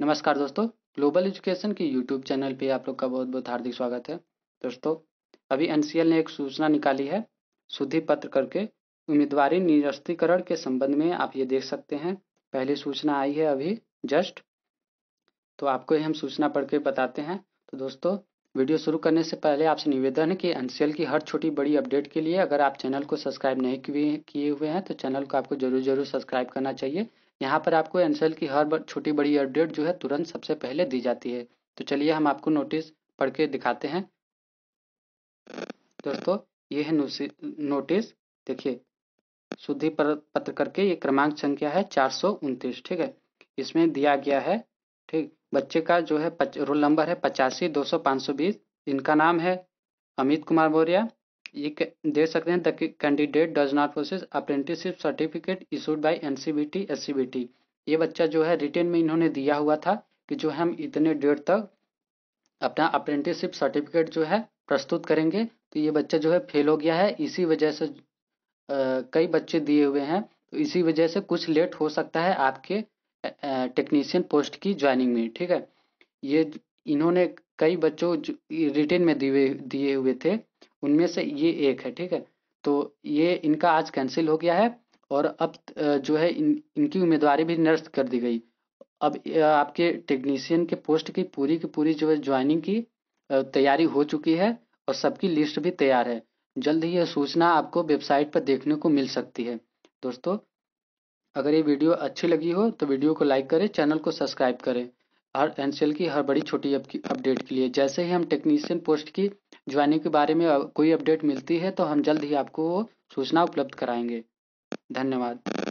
नमस्कार दोस्तों global education के यूट्यूब चैनल पे आप लोग का बहुत बहुत हार्दिक स्वागत है दोस्तों अभी एनसीएल ने एक सूचना निकाली है शुद्धि पत्र करके उम्मीदवारी निरस्तीकरण के संबंध में आप ये देख सकते हैं पहली सूचना आई है अभी जस्ट तो आपको ये हम सूचना पढ़ के बताते हैं तो दोस्तों वीडियो शुरू करने से पहले आपसे निवेदन है कि एनसीएल की हर छोटी बड़ी अपडेट के लिए अगर आप चैनल को सब्सक्राइब नहीं किए हुए हैं तो चैनल को आपको जरूर जरूर सब्सक्राइब करना चाहिए यहाँ पर आपको एनसीएल की हर छोटी बड़ी अपडेट जो है तुरंत सबसे पहले दी जाती है तो चलिए हम आपको नोटिस पढ़ के दिखाते हैं दोस्तों ये है नोटिस देखिए शुद्धि पत्र करके ये क्रमांक संख्या है चार ठीक है इसमें दिया गया है ठीक बच्चे का जो है पच, रोल नंबर है पचासी दो सौ पाँच सौ बीस इनका नाम है अमित कुमार मौर्य ये दे सकते हैं the candidate does not possess apprenticeship certificate issued C B T ये बच्चा जो है रिटेन में इन्होंने दिया हुआ था कि जो हम इतने डेट तक अपना अप्रेंटिसशिप सर्टिफिकेट जो है प्रस्तुत करेंगे तो ये बच्चा जो है फेल हो गया है इसी वजह से आ, कई बच्चे दिए हुए हैं तो इसी वजह से कुछ लेट हो सकता है आपके टेक्नीशियन पोस्ट की ज्वाइनिंग में ठीक है ये इन्होंने कई बच्चों रिटेन में दिए दिए हुए थे उनमें से ये एक है ठीक है तो ये इनका आज कैंसिल हो गया है और अब जो है इन इनकी उम्मीदवारी भी निरस्त कर दी गई अब आपके टेक्नीशियन के पोस्ट की पूरी की पूरी जो है ज्वाइनिंग की तैयारी हो चुकी है और सबकी लिस्ट भी तैयार है जल्द ही यह सूचना आपको वेबसाइट पर देखने को मिल सकती है दोस्तों अगर ये वीडियो अच्छी लगी हो तो वीडियो को लाइक करें चैनल को सब्सक्राइब करें हर एन की हर बड़ी छोटी अपडेट के लिए जैसे ही हम टेक्नीशियन पोस्ट की ज्वाइनिंग के बारे में कोई अपडेट मिलती है तो हम जल्द ही आपको वो सूचना उपलब्ध कराएंगे धन्यवाद